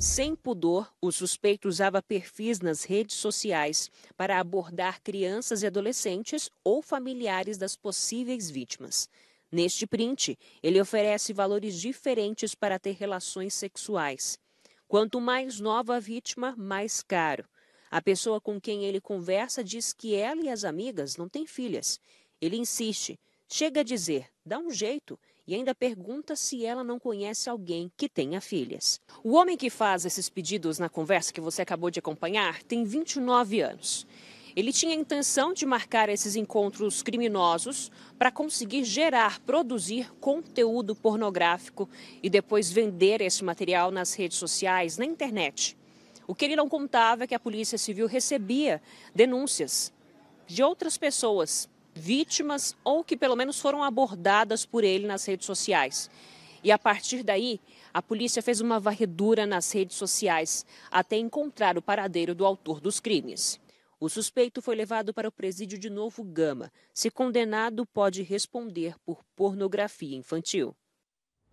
Sem pudor, o suspeito usava perfis nas redes sociais para abordar crianças e adolescentes ou familiares das possíveis vítimas. Neste print, ele oferece valores diferentes para ter relações sexuais. Quanto mais nova a vítima, mais caro. A pessoa com quem ele conversa diz que ela e as amigas não têm filhas. Ele insiste, chega a dizer: dá um jeito e ainda pergunta se ela não conhece alguém que tenha filhas. O homem que faz esses pedidos na conversa que você acabou de acompanhar tem 29 anos. Ele tinha a intenção de marcar esses encontros criminosos para conseguir gerar, produzir conteúdo pornográfico e depois vender esse material nas redes sociais, na internet. O que ele não contava é que a Polícia Civil recebia denúncias de outras pessoas vítimas ou que pelo menos foram abordadas por ele nas redes sociais. E a partir daí, a polícia fez uma varredura nas redes sociais até encontrar o paradeiro do autor dos crimes. O suspeito foi levado para o presídio de Novo Gama. Se condenado, pode responder por pornografia infantil.